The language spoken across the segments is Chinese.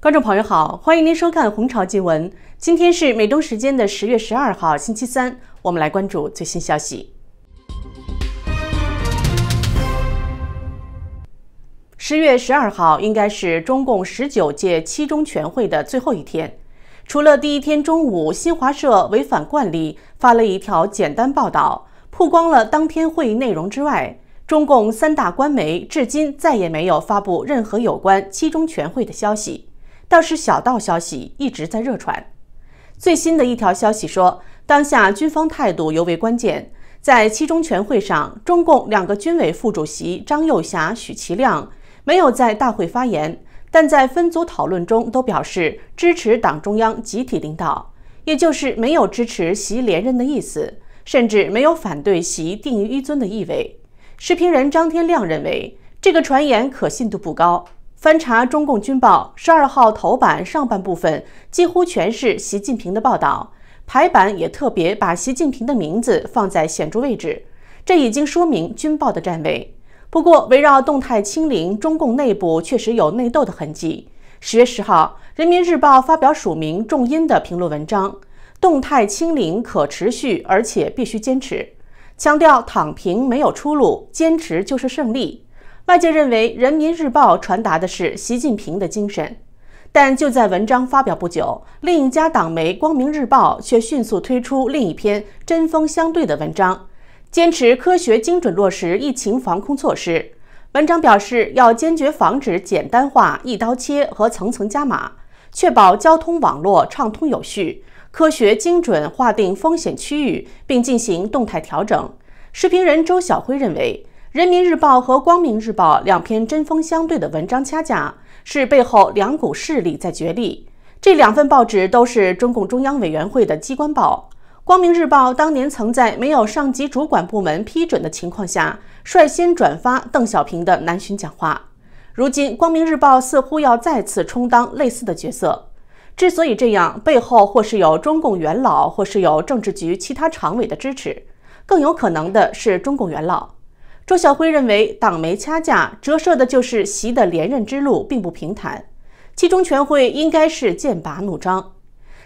观众朋友好，欢迎您收看《红潮新闻》。今天是美东时间的十月十二号，星期三，我们来关注最新消息。十月十二号应该是中共十九届七中全会的最后一天。除了第一天中午，新华社违反惯例发了一条简单报道，曝光了当天会议内容之外，中共三大官媒至今再也没有发布任何有关七中全会的消息，倒是小道消息一直在热传。最新的一条消息说，当下军方态度尤为关键，在七中全会上，中共两个军委副主席张又侠、许其亮没有在大会发言。但在分组讨论中，都表示支持党中央集体领导，也就是没有支持习连任的意思，甚至没有反对习定于一尊的意味。视频人张天亮认为，这个传言可信度不高。翻查《中共军报》十二号头版上半部分，几乎全是习近平的报道，排版也特别把习近平的名字放在显著位置，这已经说明军报的站位。不过，围绕动态清零，中共内部确实有内斗的痕迹。十月十号，《人民日报》发表署名仲音”的评论文章，《动态清零可持续，而且必须坚持》，强调“躺平没有出路，坚持就是胜利”。外界认为，《人民日报》传达的是习近平的精神。但就在文章发表不久，另一家党媒《光明日报》却迅速推出另一篇针锋相对的文章。坚持科学精准落实疫情防控措施。文章表示，要坚决防止简单化、一刀切和层层加码，确保交通网络畅通有序。科学精准划定风险区域，并进行动态调整。视频人周晓辉认为，《人民日报》和《光明日报》两篇针锋相对的文章掐架，是背后两股势力在角力。这两份报纸都是中共中央委员会的机关报。光明日报当年曾在没有上级主管部门批准的情况下，率先转发邓小平的南巡讲话。如今，光明日报似乎要再次充当类似的角色。之所以这样，背后或是有中共元老，或是有政治局其他常委的支持，更有可能的是中共元老周小辉认为，党媒掐架折射的就是习的连任之路并不平坦，其中全会应该是剑拔弩张。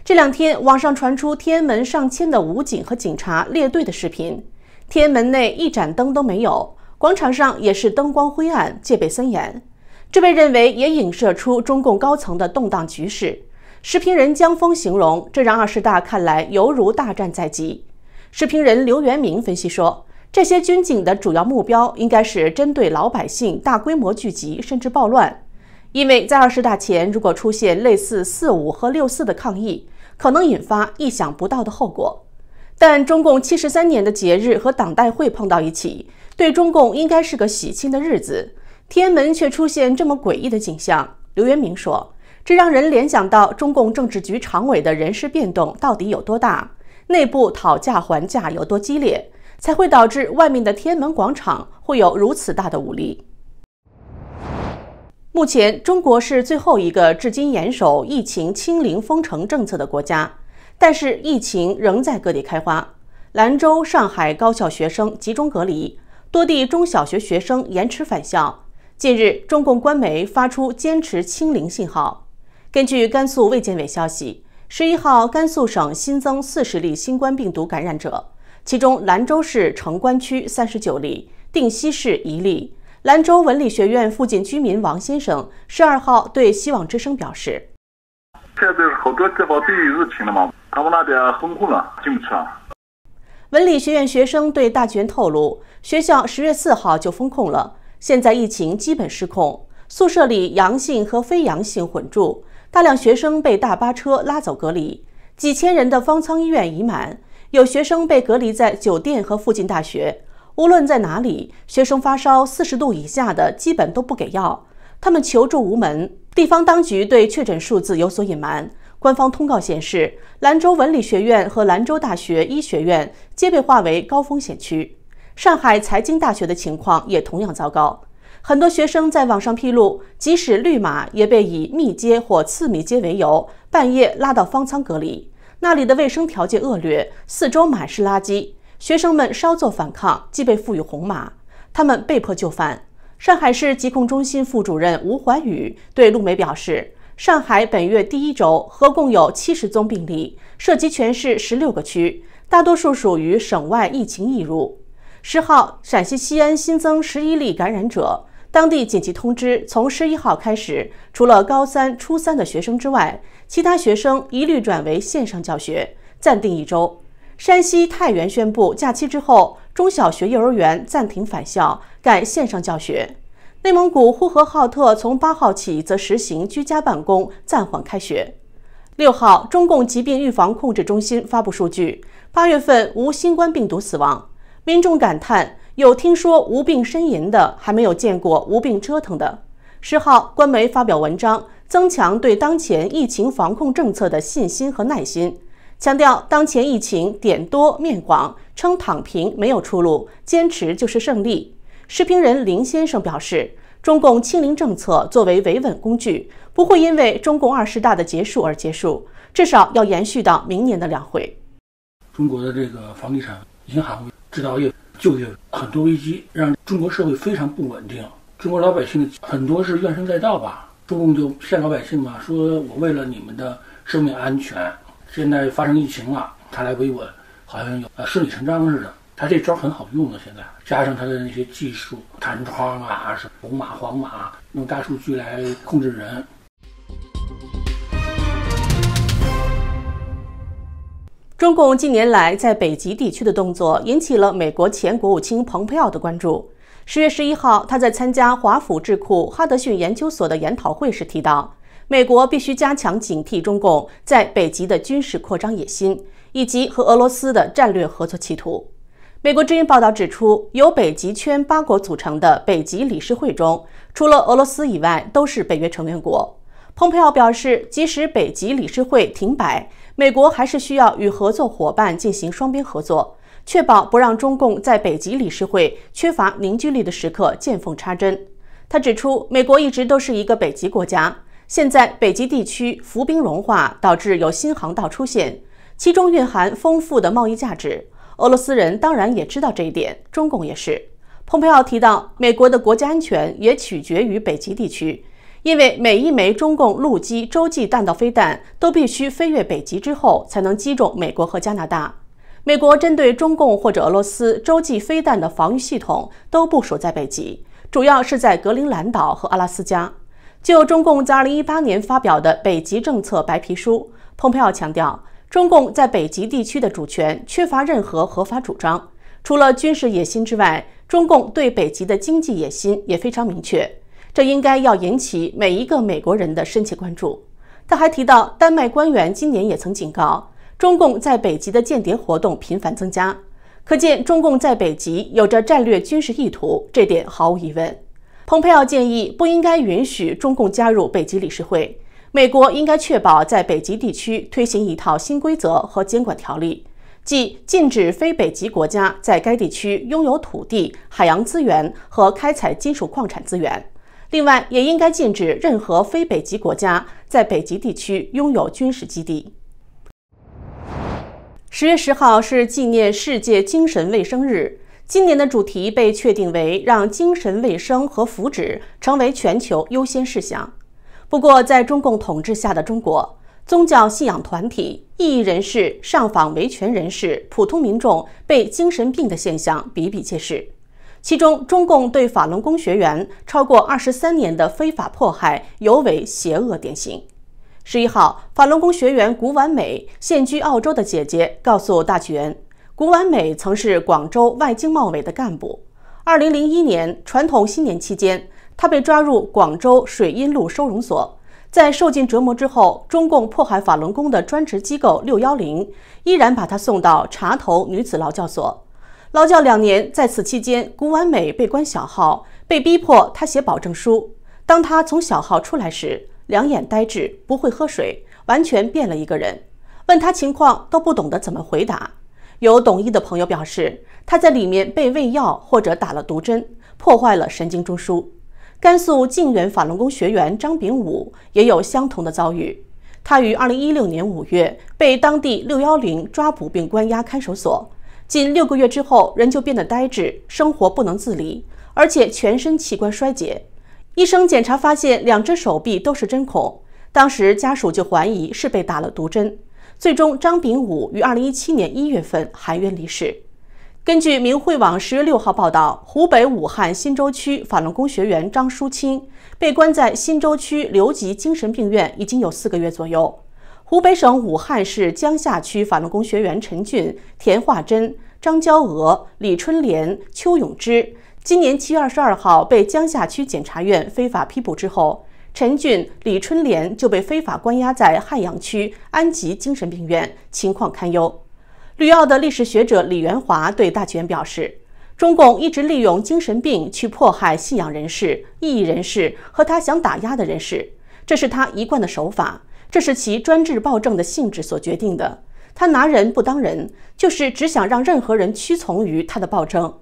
这两天网上传出天安门上千的武警和警察列队的视频，天安门内一盏灯都没有，广场上也是灯光灰暗，戒备森严。这被认为也影射出中共高层的动荡局势。视频人江峰形容，这让二十大看来犹如大战在即。视频人刘元明分析说，这些军警的主要目标应该是针对老百姓大规模聚集甚至暴乱，因为在二十大前，如果出现类似四五和六四的抗议。可能引发意想不到的后果，但中共七十三年的节日和党代会碰到一起，对中共应该是个喜庆的日子。天安门却出现这么诡异的景象，刘元明说，这让人联想到中共政治局常委的人事变动到底有多大，内部讨价还价有多激烈，才会导致外面的天安门广场会有如此大的武力。目前，中国是最后一个至今严守疫情清零封城政策的国家，但是疫情仍在各地开花。兰州、上海高校学生集中隔离，多地中小学学生延迟返校。近日，中共官媒发出坚持清零信号。根据甘肃卫健委消息，十一号，甘肃省新增四十例新冠病毒感染者，其中兰州市城关区三十九例，定西市一例。兰州文理学院附近居民王先生十二号对《希望之声》表示：“现在好多地方都有疫了嘛，他们那边封控了，去啊。”文理学院学生对大泉透露，学校十月四号就封控了，现在疫情基本失控，宿舍里阳性和非阳性混住，大量学生被大巴车拉走隔离，几千人的方舱医院已满，有学生被隔离在酒店和附近大学。无论在哪里，学生发烧四十度以下的，基本都不给药。他们求助无门。地方当局对确诊数字有所隐瞒。官方通告显示，兰州文理学院和兰州大学医学院皆被划为高风险区。上海财经大学的情况也同样糟糕。很多学生在网上披露，即使绿码，也被以密接或次密接为由，半夜拉到方舱隔离。那里的卫生条件恶劣，四周满是垃圾。学生们稍作反抗，即被赋予红码，他们被迫就范。上海市疾控中心副主任吴怀宇对陆媒表示，上海本月第一周合共有七十宗病例，涉及全市十六个区，大多数属于省外疫情易入。十号，陕西西安新增十一例感染者，当地紧急通知，从十一号开始，除了高三、初三的学生之外，其他学生一律转为线上教学，暂定一周。山西太原宣布，假期之后，中小学、幼儿园暂停返校，改线上教学。内蒙古呼和浩特从八号起则实行居家办公，暂缓开学。六号，中共疾病预防控制中心发布数据，八月份无新冠病毒死亡。民众感叹：有听说无病呻吟的，还没有见过无病折腾的。十号，官媒发表文章，增强对当前疫情防控政策的信心和耐心。强调当前疫情点多面广，称躺平没有出路，坚持就是胜利。视频人林先生表示，中共清零政策作为维稳工具，不会因为中共二十大的结束而结束，至少要延续到明年的两会。中国的这个房地产、银行、制造业、就业很多危机，让中国社会非常不稳定。中国老百姓很多是怨声载道吧？中共就骗老百姓嘛，说我为了你们的生命安全。现在发生疫情了，他来维稳，好像有呃顺理成章似的。他这招很好用啊，现在加上他的那些技术弹窗啊，是红马黄马，用大数据来控制人。中共近年来在北极地区的动作引起了美国前国务卿蓬佩奥的关注。十月十一号，他在参加华府智库哈德逊研究所的研讨会时提到。美国必须加强警惕中共在北极的军事扩张野心，以及和俄罗斯的战略合作企图。美国之音报道指出，由北极圈八国组成的北极理事会中，除了俄罗斯以外，都是北约成员国。蓬佩奥表示，即使北极理事会停摆，美国还是需要与合作伙伴进行双边合作，确保不让中共在北极理事会缺乏凝聚力的时刻见缝插针。他指出，美国一直都是一个北极国家。现在北极地区浮冰融化，导致有新航道出现，其中蕴含丰富的贸易价值。俄罗斯人当然也知道这一点，中共也是。蓬佩奥提到，美国的国家安全也取决于北极地区，因为每一枚中共陆基洲际弹道飞弹都必须飞越北极之后，才能击中美国和加拿大。美国针对中共或者俄罗斯洲际飞弹的防御系统都部署在北极，主要是在格陵兰岛和阿拉斯加。就中共在二零一八年发表的北极政策白皮书，蓬佩奥强调，中共在北极地区的主权缺乏任何合法主张，除了军事野心之外，中共对北极的经济野心也非常明确，这应该要引起每一个美国人的深切关注。他还提到，丹麦官员今年也曾警告，中共在北极的间谍活动频繁增加，可见中共在北极有着战略军事意图，这点毫无疑问。蓬佩奥建议不应该允许中共加入北极理事会。美国应该确保在北极地区推行一套新规则和监管条例，即禁止非北极国家在该地区拥有土地、海洋资源和开采金属矿产资源。另外，也应该禁止任何非北极国家在北极地区拥有军事基地。十月十号是纪念世界精神卫生日。今年的主题被确定为让精神卫生和福祉成为全球优先事项。不过，在中共统治下的中国，宗教信仰团体、异议人士、上访维权人士、普通民众被精神病的现象比比皆是。其中，中共对法轮功学员超过二十三年的非法迫害尤为邪恶典型。十一号，法轮功学员古婉美现居澳洲的姐姐告诉大纪元。古婉美曾是广州外经贸委的干部。二零零一年传统新年期间，她被抓入广州水荫路收容所，在受尽折磨之后，中共迫害法轮功的专职机构六幺零依然把她送到茶头女子劳教所，劳教两年。在此期间，古婉美被关小号，被逼迫她写保证书。当她从小号出来时，两眼呆滞，不会喝水，完全变了一个人。问她情况，都不懂得怎么回答。有懂医的朋友表示，他在里面被喂药或者打了毒针，破坏了神经中枢。甘肃靖远法轮功学员张炳武也有相同的遭遇。他于2016年5月被当地610抓捕并关押看守所，近六个月之后，人就变得呆滞，生活不能自理，而且全身器官衰竭。医生检查发现，两只手臂都是针孔，当时家属就怀疑是被打了毒针。最终，张丙武于二零一七年一月份含冤离世。根据明慧网十月六号报道，湖北武汉新洲区法轮功学员张淑清被关在新洲区留级精神病院已经有四个月左右。湖北省武汉市江夏区法轮功学员陈俊、田化珍、张娇娥、李春莲、邱永芝，今年七月二十二号被江夏区检察院非法批捕之后。陈俊、李春莲就被非法关押在汉阳区安吉精神病院，情况堪忧。旅澳的历史学者李元华对大权表示，中共一直利用精神病去迫害信仰人士、异议人士和他想打压的人士，这是他一贯的手法，这是其专制暴政的性质所决定的。他拿人不当人，就是只想让任何人屈从于他的暴政。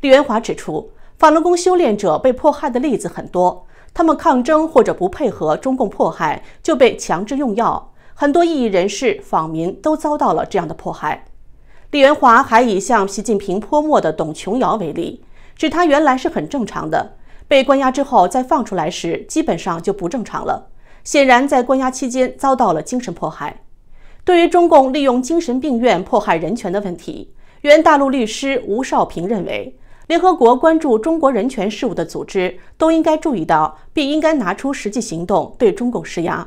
李元华指出，法轮功修炼者被迫害的例子很多。他们抗争或者不配合中共迫害，就被强制用药。很多异议人士、访民都遭到了这样的迫害。李元华还以向习近平泼墨的董琼瑶为例，指他原来是很正常的，被关押之后再放出来时，基本上就不正常了。显然，在关押期间遭到了精神迫害。对于中共利用精神病院迫害人权的问题，原大陆律师吴少平认为。联合国关注中国人权事务的组织都应该注意到，并应该拿出实际行动对中共施压。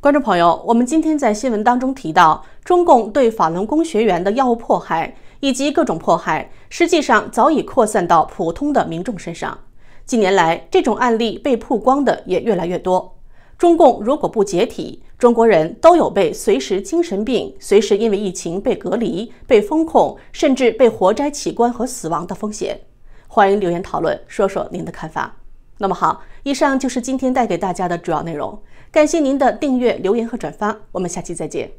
观众朋友，我们今天在新闻当中提到，中共对法轮功学员的药物迫害以及各种迫害，实际上早已扩散到普通的民众身上。近年来，这种案例被曝光的也越来越多。中共如果不解体，中国人都有被随时精神病、随时因为疫情被隔离、被封控，甚至被活摘器官和死亡的风险。欢迎留言讨论，说说您的看法。那么好，以上就是今天带给大家的主要内容。感谢您的订阅、留言和转发，我们下期再见。